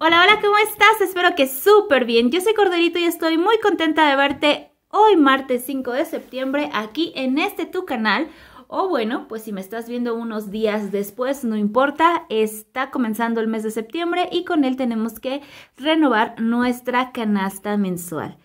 Hola, hola, ¿cómo estás? Espero que súper bien. Yo soy Corderito y estoy muy contenta de verte hoy martes 5 de septiembre aquí en este tu canal. O bueno, pues si me estás viendo unos días después, no importa, está comenzando el mes de septiembre y con él tenemos que renovar nuestra canasta mensual.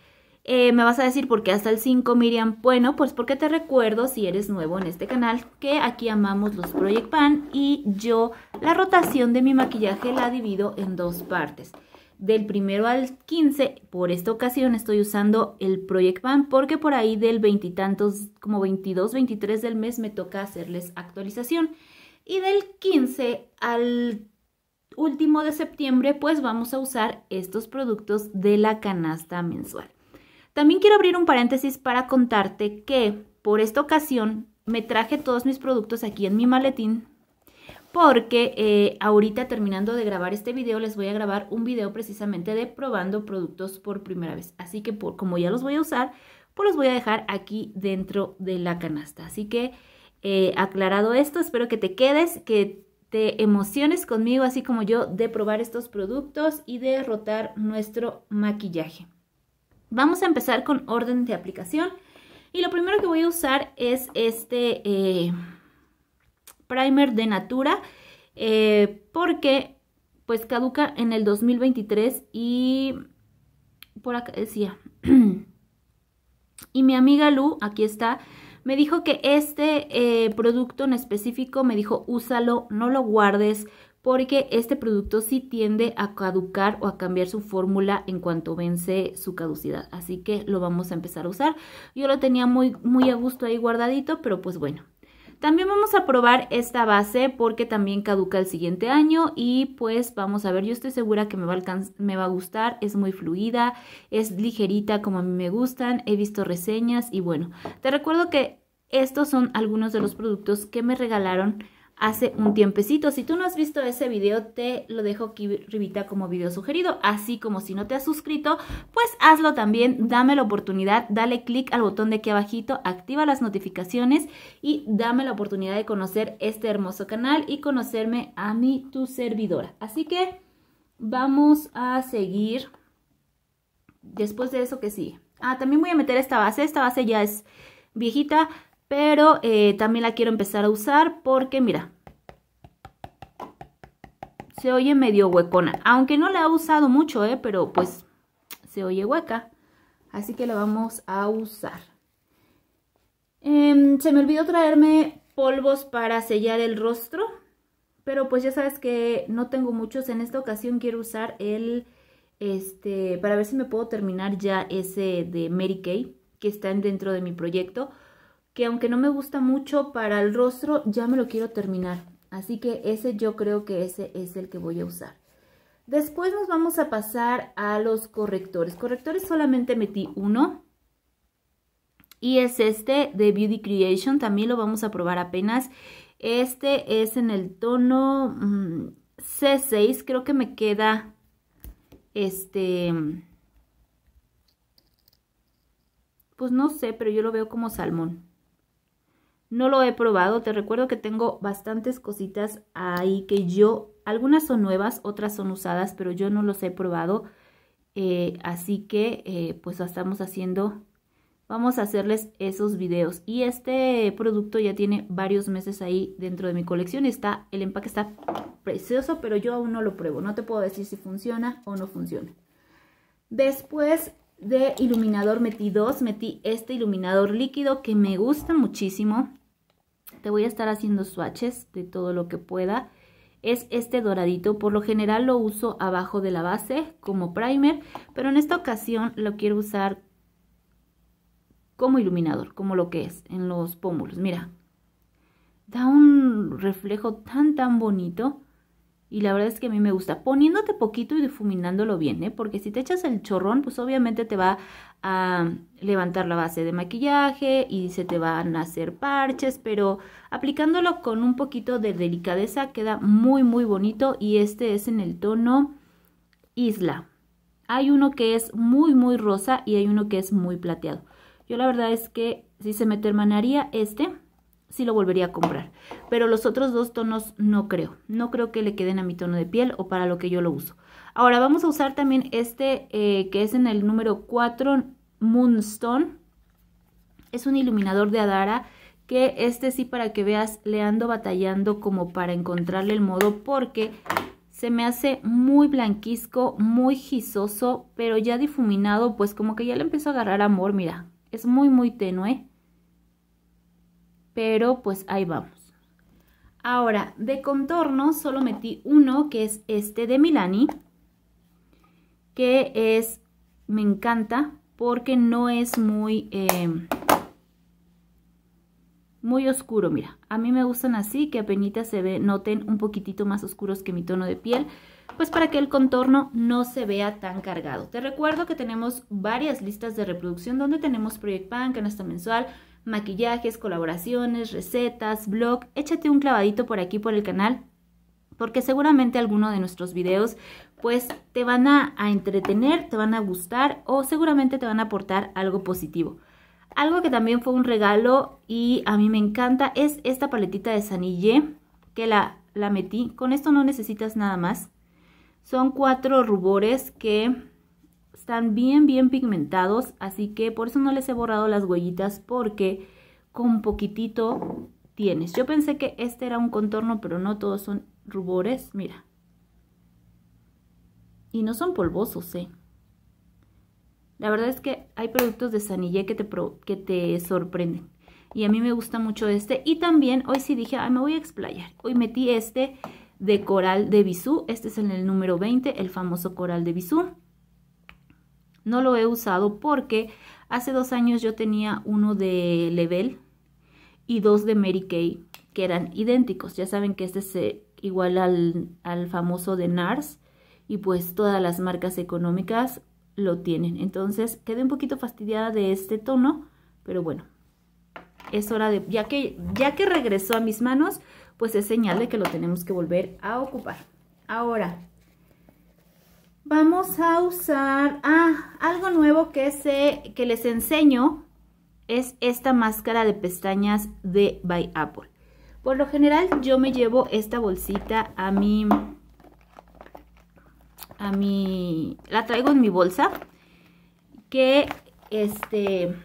Eh, me vas a decir por qué hasta el 5, Miriam. Bueno, pues porque te recuerdo, si eres nuevo en este canal, que aquí amamos los Project Pan y yo la rotación de mi maquillaje la divido en dos partes. Del primero al 15, por esta ocasión estoy usando el Project Pan porque por ahí del veintitantos, como 22, 23 del mes me toca hacerles actualización. Y del 15 al último de septiembre, pues vamos a usar estos productos de la canasta mensual. También quiero abrir un paréntesis para contarte que por esta ocasión me traje todos mis productos aquí en mi maletín porque eh, ahorita terminando de grabar este video les voy a grabar un video precisamente de probando productos por primera vez. Así que por, como ya los voy a usar, pues los voy a dejar aquí dentro de la canasta. Así que eh, aclarado esto, espero que te quedes, que te emociones conmigo así como yo de probar estos productos y de rotar nuestro maquillaje. Vamos a empezar con orden de aplicación. Y lo primero que voy a usar es este eh, primer de Natura. Eh, porque pues caduca en el 2023 y por acá decía. y mi amiga Lu, aquí está, me dijo que este eh, producto en específico, me dijo úsalo, no lo guardes, porque este producto sí tiende a caducar o a cambiar su fórmula en cuanto vence su caducidad. Así que lo vamos a empezar a usar. Yo lo tenía muy, muy a gusto ahí guardadito, pero pues bueno. También vamos a probar esta base porque también caduca el siguiente año y pues vamos a ver, yo estoy segura que me va, a me va a gustar, es muy fluida, es ligerita como a mí me gustan, he visto reseñas y bueno, te recuerdo que estos son algunos de los productos que me regalaron hace un tiempecito. Si tú no has visto ese video, te lo dejo aquí arribita como video sugerido, así como si no te has suscrito, pues hazlo también, dame la oportunidad, dale click al botón de aquí abajito, activa las notificaciones y dame la oportunidad de conocer este hermoso canal y conocerme a mí, tu servidora. Así que vamos a seguir después de eso que sigue. Ah, también voy a meter esta base, esta base ya es viejita, pero eh, también la quiero empezar a usar porque mira, se oye medio huecona, aunque no la he usado mucho, eh, pero pues se oye hueca, así que la vamos a usar. Em, se me olvidó traerme polvos para sellar el rostro, pero pues ya sabes que no tengo muchos, en esta ocasión quiero usar el, este, para ver si me puedo terminar ya ese de Mary Kay, que está dentro de mi proyecto, que aunque no me gusta mucho para el rostro, ya me lo quiero terminar. Así que ese yo creo que ese es el que voy a usar. Después nos vamos a pasar a los correctores. Correctores solamente metí uno. Y es este de Beauty Creation. También lo vamos a probar apenas. Este es en el tono mm, C6. Creo que me queda este... Pues no sé, pero yo lo veo como salmón. No lo he probado, te recuerdo que tengo bastantes cositas ahí que yo, algunas son nuevas, otras son usadas, pero yo no los he probado. Eh, así que eh, pues estamos haciendo, vamos a hacerles esos videos. Y este producto ya tiene varios meses ahí dentro de mi colección. Está, el empaque está precioso, pero yo aún no lo pruebo. No te puedo decir si funciona o no funciona. Después de iluminador metí dos, metí este iluminador líquido que me gusta muchísimo. Te voy a estar haciendo swatches de todo lo que pueda. Es este doradito, por lo general lo uso abajo de la base como primer, pero en esta ocasión lo quiero usar como iluminador, como lo que es en los pómulos. Mira, da un reflejo tan tan bonito. Y la verdad es que a mí me gusta. Poniéndote poquito y difuminándolo bien, ¿eh? Porque si te echas el chorrón, pues obviamente te va a levantar la base de maquillaje y se te van a hacer parches. Pero aplicándolo con un poquito de delicadeza queda muy, muy bonito. Y este es en el tono Isla. Hay uno que es muy, muy rosa y hay uno que es muy plateado. Yo la verdad es que si se me terminaría este sí lo volvería a comprar. Pero los otros dos tonos no creo. No creo que le queden a mi tono de piel o para lo que yo lo uso. Ahora vamos a usar también este eh, que es en el número 4 Moonstone. Es un iluminador de Adara que este sí para que veas le ando batallando como para encontrarle el modo porque se me hace muy blanquisco, muy gisoso, pero ya difuminado pues como que ya le empezó a agarrar amor, mira. Es muy muy tenue pero pues ahí vamos. Ahora, de contorno solo metí uno, que es este de Milani, que es, me encanta, porque no es muy, em, muy oscuro. Mira, a mí me gustan así, que apenas se ve, noten un poquitito más oscuros que mi tono de piel, pues para que el contorno no se vea tan cargado. Te recuerdo que tenemos varias listas de reproducción donde tenemos Project Pan, canasta mensual, maquillajes, colaboraciones, recetas, blog. Échate un clavadito por aquí por el canal porque seguramente alguno de nuestros videos pues te van a, entretener, te van a gustar o seguramente te van a aportar algo positivo. Algo que también fue un regalo y a mí me encanta es esta paletita de Sanille que la, la metí. Con esto no necesitas nada más. Son cuatro rubores que están bien, bien pigmentados, así que por eso no les he borrado las huellitas porque con poquitito tienes. Yo pensé que este era un contorno, pero no todos son rubores, mira. Y no son polvosos, ¿eh? La verdad es que hay productos de Sanillé que te, que te sorprenden. Y a mí me gusta mucho este. Y también hoy sí dije, ay, me voy a explayar. Hoy metí este de coral de bisú. Este es en el número 20, el famoso coral de bisú. No lo he usado porque hace dos años yo tenía uno de Level y dos de Mary Kay que eran idénticos. Ya saben que este es eh, igual al, famoso de NARS y pues todas las marcas económicas lo tienen. Entonces quedé un poquito fastidiada de este tono, pero bueno, es hora de, ya que, ya que regresó a mis manos, pues es señal de que lo tenemos que volver a ocupar. Ahora, Vamos a usar, ah, algo nuevo que, sé que les enseño es esta máscara de pestañas de By Apple. Por lo general yo me llevo esta bolsita a mi, a mi, la traigo en mi bolsa, que este,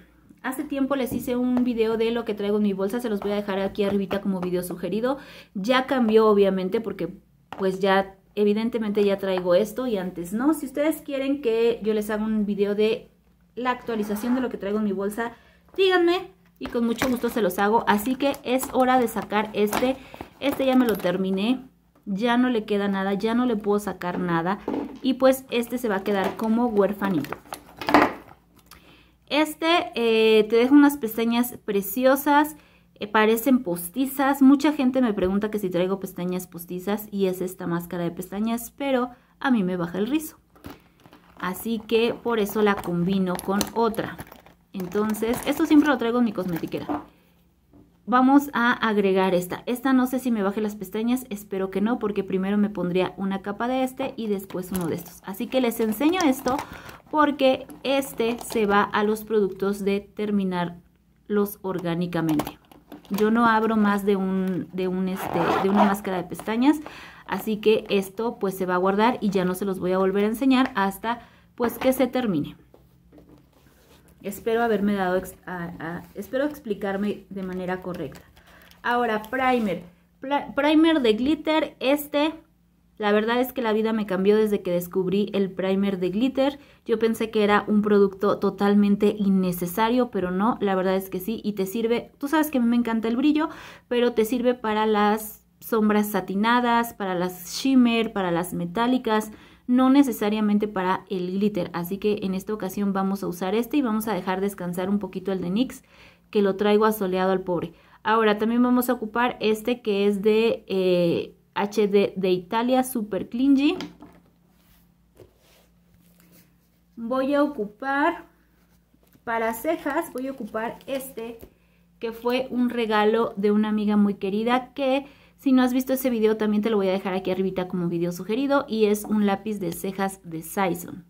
hace tiempo les hice un video de lo que traigo en mi bolsa, se los voy a dejar aquí arribita como video sugerido. Ya cambió obviamente porque pues ya evidentemente ya traigo esto y antes no. Si ustedes quieren que yo les haga un video de la actualización de lo que traigo en mi bolsa, díganme y con mucho gusto se los hago. Así que es hora de sacar este. Este ya me lo terminé, ya no le queda nada, ya no le puedo sacar nada. Y pues este se va a quedar como huérfanito. Este eh, te dejo unas pestañas preciosas. Eh, parecen postizas. Mucha gente me pregunta que si traigo pestañas postizas y es esta máscara de pestañas, pero a mí me baja el rizo. Así que por eso la combino con otra. Entonces, esto siempre lo traigo en mi cosmetiquera. Vamos a agregar esta. Esta no sé si me baje las pestañas, espero que no, porque primero me pondría una capa de este y después uno de estos. Así que les enseño esto porque este se va a los productos de terminarlos orgánicamente. Yo no abro más de, un, de, un este, de una máscara de pestañas, así que esto pues se va a guardar y ya no se los voy a volver a enseñar hasta pues que se termine. Espero haberme dado, espero explicarme de manera correcta. Ahora, primer. Primer de glitter, este la verdad es que la vida me cambió desde que descubrí el primer de glitter. Yo pensé que era un producto totalmente innecesario, pero no, la verdad es que sí. Y te sirve, tú sabes que a mí me encanta el brillo, pero te sirve para las sombras satinadas, para las shimmer, para las metálicas, no necesariamente para el glitter. Así que en esta ocasión vamos a usar este y vamos a dejar descansar un poquito el de NYX, que lo traigo asoleado al pobre. Ahora también vamos a ocupar este que es de... Eh, HD de Italia Super Clingy. Voy a ocupar, para cejas, voy a ocupar este, que fue un regalo de una amiga muy querida que... Si no has visto ese video, también te lo voy a dejar aquí arribita como video sugerido y es un lápiz de cejas de Sison.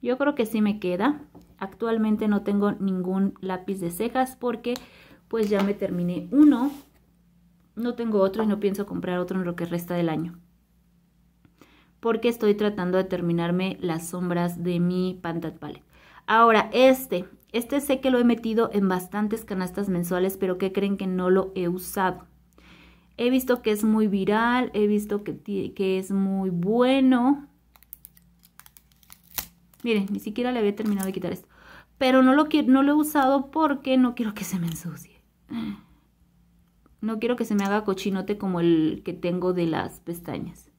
Yo creo que sí me queda. Actualmente no tengo ningún lápiz de cejas porque pues ya me terminé uno. No tengo otro y no pienso comprar otro en lo que resta del año. Porque estoy tratando de terminarme las sombras de mi Pantat Palette. Ahora, este. Este sé que lo he metido en bastantes canastas mensuales, pero que creen que no lo he usado. He visto que es muy viral, he visto que, es muy bueno. Miren, ni siquiera le había terminado de quitar esto. Pero no lo, no lo he usado porque no quiero que se me ensucie. No quiero que se me haga cochinote como el que tengo de las pestañas.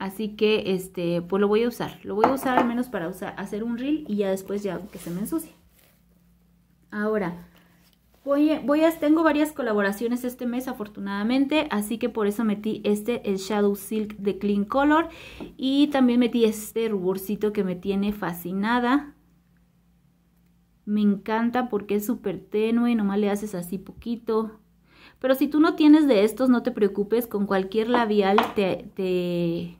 Así que, este, pues lo voy a usar. Lo voy a usar al menos para usar, hacer un reel y ya después ya que se me ensucie. Ahora, voy voy a, tengo varias colaboraciones este mes afortunadamente, así que por eso metí este, el Shadow Silk de Clean Color. Y también metí este ruborcito que me tiene fascinada. Me encanta porque es súper tenue, nomás le haces así poquito. Pero si tú no tienes de estos, no te preocupes, con cualquier labial te...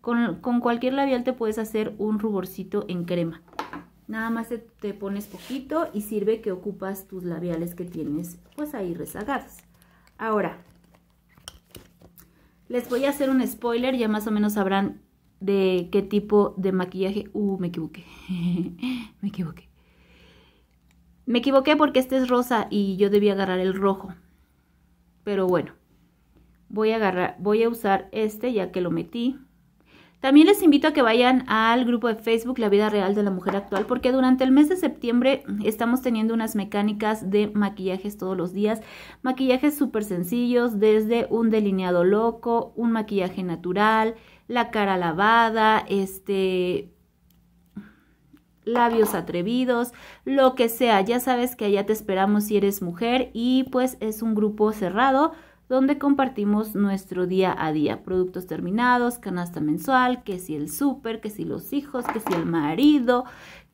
con, cualquier labial te puedes hacer un ruborcito en crema. Nada más te, pones poquito y sirve que ocupas tus labiales que tienes pues ahí rezagados. Ahora, les voy a hacer un spoiler, ya más o menos sabrán de qué tipo de maquillaje... Uh, me equivoqué. me equivoqué. Me equivoqué porque este es rosa y yo debía agarrar el rojo. Pero bueno, voy a, agarrar, voy a usar este ya que lo metí. También les invito a que vayan al grupo de Facebook La Vida Real de la Mujer Actual porque durante el mes de septiembre estamos teniendo unas mecánicas de maquillajes todos los días. Maquillajes súper sencillos, desde un delineado loco, un maquillaje natural, la cara lavada, este, labios atrevidos, lo que sea. Ya sabes que allá te esperamos si eres mujer y pues es un grupo cerrado donde compartimos nuestro día a día. Productos terminados, canasta mensual, que si el súper, que si los hijos, que si el marido,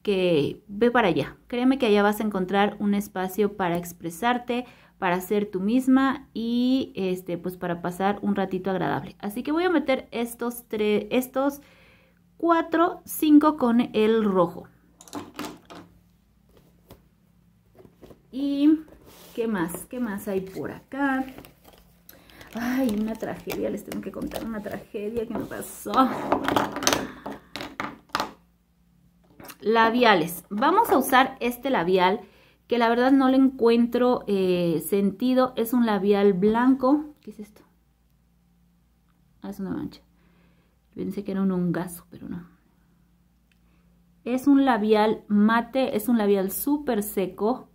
que ve para allá. Créeme que allá vas a encontrar un espacio para expresarte, para ser tú misma y este pues para pasar un ratito agradable. Así que voy a meter estos tres estos cuatro, cinco con el rojo. Y qué más, qué más hay por acá. Ay, una tragedia, les tengo que contar una tragedia que me pasó. Labiales. Vamos a usar este labial que la verdad no le encuentro eh, sentido. Es un labial blanco. ¿Qué es esto? Ah, es una mancha. Pensé que era un hongazo, pero no. Es un labial mate, es un labial súper seco.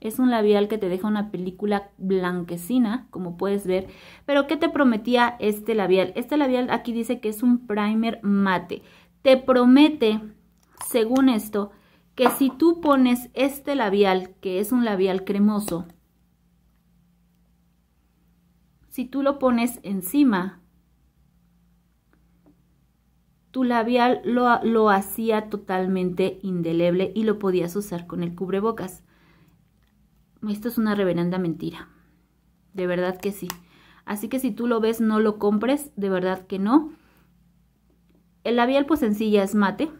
Es un labial que te deja una película blanquecina, como puedes ver. Pero ¿qué te prometía este labial? Este labial aquí dice que es un primer mate. Te promete, según esto, que si tú pones este labial, que es un labial cremoso, si tú lo pones encima, tu labial lo, lo hacía totalmente indeleble y lo podías usar con el cubrebocas. Esto es una reverenda mentira. De verdad que sí. Así que si tú lo ves, no lo compres. De verdad que no. El labial pues en sí es mate.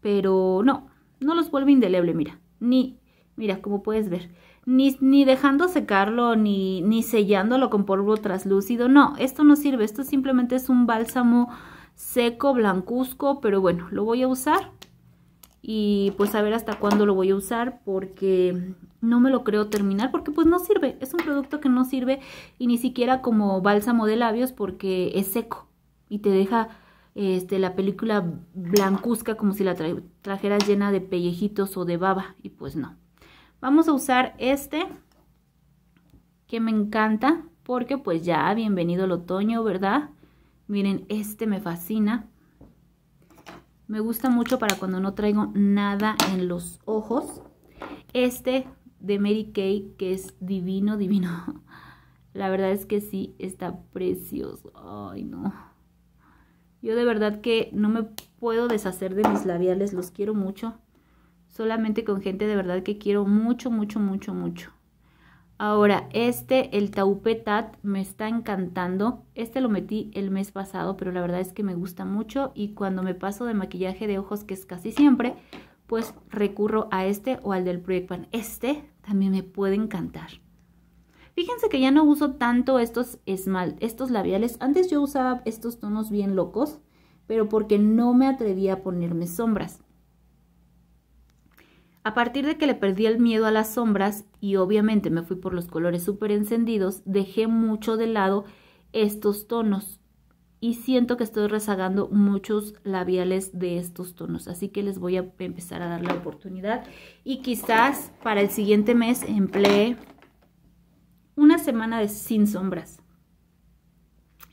Pero no, no los vuelve indeleble, mira. Ni, mira, como puedes ver. Ni, ni dejando secarlo, ni, ni sellándolo con polvo traslúcido. No, esto no sirve. Esto simplemente es un bálsamo seco, blancuzco. Pero bueno, lo voy a usar. Y pues a ver hasta cuándo lo voy a usar porque no me lo creo terminar porque pues no sirve. Es un producto que no sirve y ni siquiera como bálsamo de labios porque es seco y te deja este, la película blancuzca como si la trajeras llena de pellejitos o de baba y pues no. Vamos a usar este que me encanta porque pues ya bienvenido el otoño, ¿verdad? Miren, este me fascina. Me gusta mucho para cuando no traigo nada en los ojos. Este de Mary Kay, que es divino, divino. La verdad es que sí, está precioso. Ay, no. Yo de verdad que no me puedo deshacer de mis labiales, los quiero mucho. Solamente con gente de verdad que quiero mucho, mucho, mucho, mucho. Ahora, este, el Taupetat, me está encantando. Este lo metí el mes pasado, pero la verdad es que me gusta mucho. Y cuando me paso de maquillaje de ojos, que es casi siempre, pues recurro a este o al del Project Pan. Este también me puede encantar. Fíjense que ya no uso tanto estos esmal, estos labiales. Antes yo usaba estos tonos bien locos, pero porque no me atrevía a ponerme sombras. A partir de que le perdí el miedo a las sombras y obviamente me fui por los colores súper encendidos, dejé mucho de lado estos tonos y siento que estoy rezagando muchos labiales de estos tonos, así que les voy a empezar a dar la oportunidad y quizás para el siguiente mes emplee una semana de sin sombras.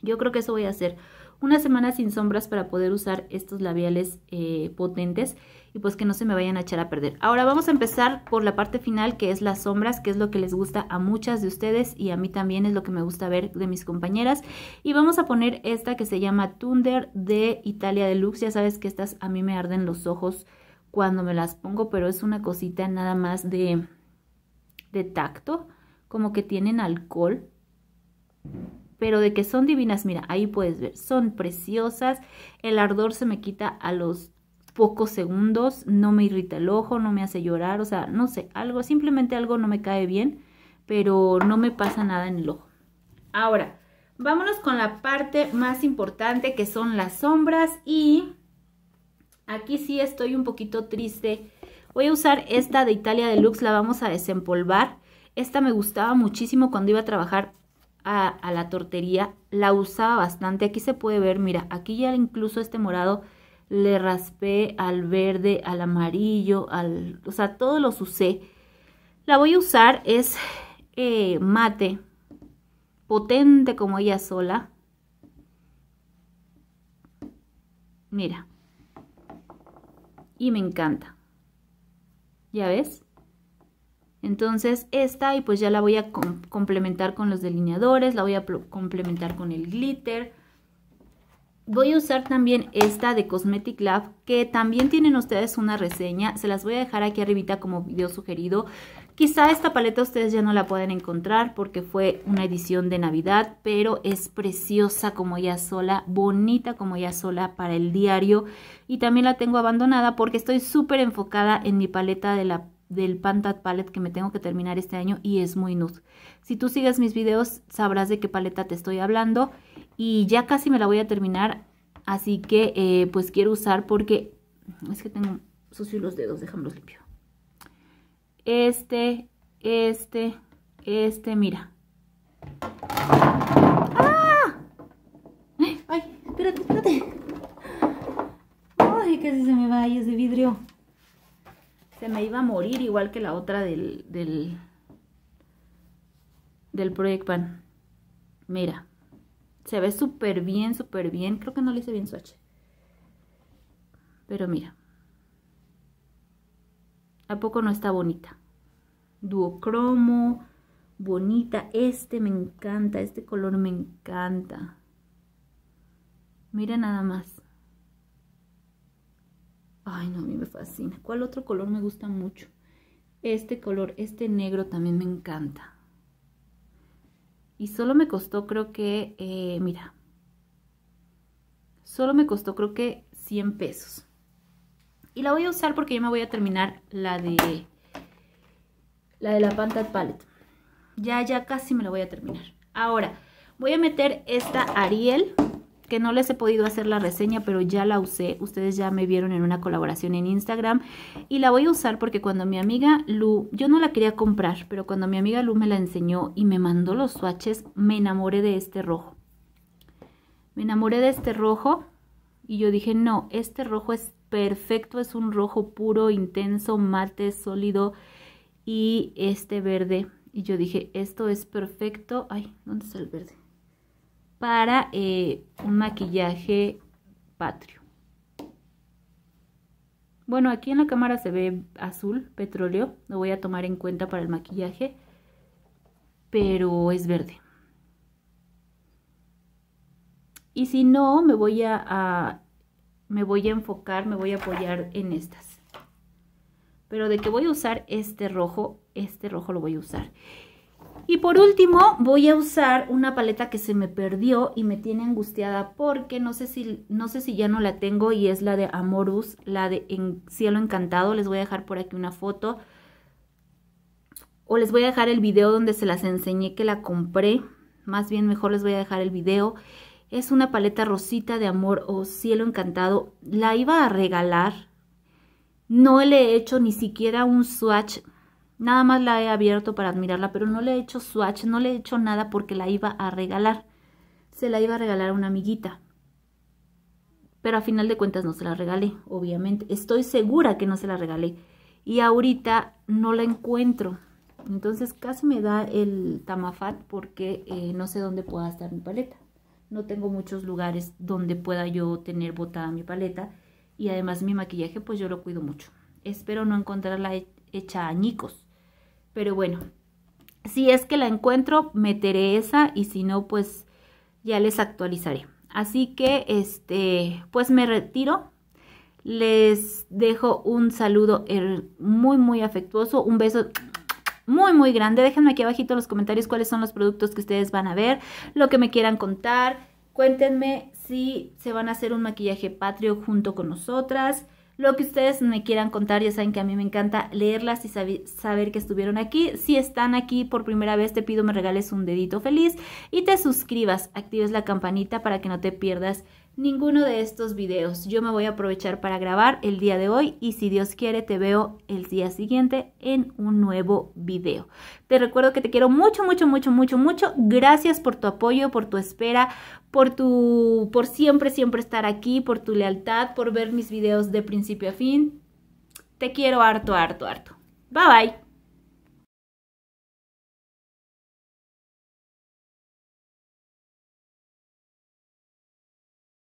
Yo creo que eso voy a hacer, una semana sin sombras para poder usar estos labiales eh, potentes y pues que no se me vayan a echar a perder. Ahora vamos a empezar por la parte final que es las sombras, que es lo que les gusta a muchas de ustedes y a mí también es lo que me gusta ver de mis compañeras. Y vamos a poner esta que se llama Thunder de Italia Deluxe, ya sabes que estas a mí me arden los ojos cuando me las pongo, pero es una cosita nada más de, de tacto, como que tienen alcohol pero de que son divinas, mira, ahí puedes ver, son preciosas, el ardor se me quita a los pocos segundos, no me irrita el ojo, no me hace llorar, o sea, no sé, algo, simplemente algo no me cae bien, pero no me pasa nada en el ojo. Ahora, vámonos con la parte más importante que son las sombras y aquí sí estoy un poquito triste. Voy a usar esta de Italia Deluxe, la vamos a desempolvar. Esta me gustaba muchísimo cuando iba a trabajar a, a, la tortería, la usaba bastante. Aquí se puede ver, mira, aquí ya incluso este morado le raspé al verde, al amarillo, al, o sea, todos los usé. La voy a usar, es eh, mate, potente como ella sola. Mira. Y me encanta. ¿Ya ves? Entonces esta y pues ya la voy a complementar con los delineadores, la voy a complementar con el glitter. Voy a usar también esta de Cosmetic Lab, que también tienen ustedes una reseña. Se las voy a dejar aquí arribita como video sugerido. Quizá esta paleta ustedes ya no la pueden encontrar porque fue una edición de Navidad, pero es preciosa como ya sola, bonita como ya sola para el diario. Y también la tengo abandonada porque estoy súper enfocada en mi paleta de la del Pantat Palette que me tengo que terminar este año y es muy nude. Si tú sigues mis videos sabrás de qué paleta te estoy hablando y ya casi me la voy a terminar, así que eh, pues quiero usar porque es que tengo sucio los dedos, los limpio. Este, este, este, mira. ¡Ah! Ay, espérate, espérate. Ay, casi se me va ahí ese vidrio se me iba a morir igual que la otra del, del, Project Pan. Mira, se ve súper bien, súper bien. Creo que no le hice bien suche Pero mira. ¿A poco no está bonita? Duocromo, bonita. Este me encanta, este color me encanta. Mira nada más. Ay, no, a mí me fascina. ¿Cuál otro color me gusta mucho? Este color, este negro también me encanta. Y solo me costó, creo que, eh, mira, solo me costó creo que 100 pesos. Y la voy a usar porque yo me voy a terminar la de la de la Pantat Palette. Ya, ya casi me la voy a terminar. Ahora, voy a meter esta Ariel que no les he podido hacer la reseña, pero ya la usé. Ustedes ya me vieron en una colaboración en Instagram y la voy a usar porque cuando mi amiga Lu, yo no la quería comprar, pero cuando mi amiga Lu me la enseñó y me mandó los swatches, me enamoré de este rojo. Me enamoré de este rojo y yo dije, no, este rojo es perfecto, es un rojo puro, intenso, mate, sólido y este verde. Y yo dije, esto es perfecto. Ay, ¿dónde está el verde? para eh, un maquillaje patrio. Bueno, aquí en la cámara se ve azul, petróleo, lo voy a tomar en cuenta para el maquillaje, pero es verde. Y si no, me voy a me voy a enfocar, me voy a apoyar en estas. Pero de que voy a usar este rojo, este rojo lo voy a usar. Y por último, voy a usar una paleta que se me perdió y me tiene angustiada porque no sé si, no sé si ya no la tengo y es la de Amorus, la de Cielo Encantado. Les voy a dejar por aquí una foto. O les voy a dejar el video donde se las enseñé que la compré. Más bien, mejor les voy a dejar el video. Es una paleta rosita de amor o cielo encantado. La iba a regalar. No le he hecho ni siquiera un swatch Nada más la he abierto para admirarla, pero no le he hecho swatch, no le he hecho nada porque la iba a regalar. Se la iba a regalar a una amiguita. Pero a final de cuentas no se la regalé, obviamente. Estoy segura que no se la regalé. Y ahorita no la encuentro. Entonces casi me da el tamafat porque eh, no sé dónde pueda estar mi paleta. No tengo muchos lugares donde pueda yo tener botada mi paleta. Y además mi maquillaje pues yo lo cuido mucho. Espero no encontrarla hecha añicos pero bueno, si es que la encuentro, meteré esa y si no, pues ya les actualizaré. Así que, este, pues me retiro. Les dejo un saludo muy, muy afectuoso. Un beso muy, muy grande. Déjenme aquí abajito en los comentarios cuáles son los productos que ustedes van a ver, lo que me quieran contar. Cuéntenme si se van a hacer un maquillaje patrio junto con nosotras lo que ustedes me quieran contar. Ya saben que a mí me encanta leerlas y saber que estuvieron aquí. Si están aquí por primera vez, te pido me regales un dedito feliz y te suscribas, actives la campanita para que no te pierdas ninguno de estos videos. Yo me voy a aprovechar para grabar el día de hoy y si Dios quiere te veo el día siguiente en un nuevo video. Te recuerdo que te quiero mucho, mucho, mucho, mucho, mucho. Gracias por tu apoyo, por tu espera, por tu por siempre siempre estar aquí, por tu lealtad, por ver mis videos de principio a fin. Te quiero harto, harto, harto. Bye bye.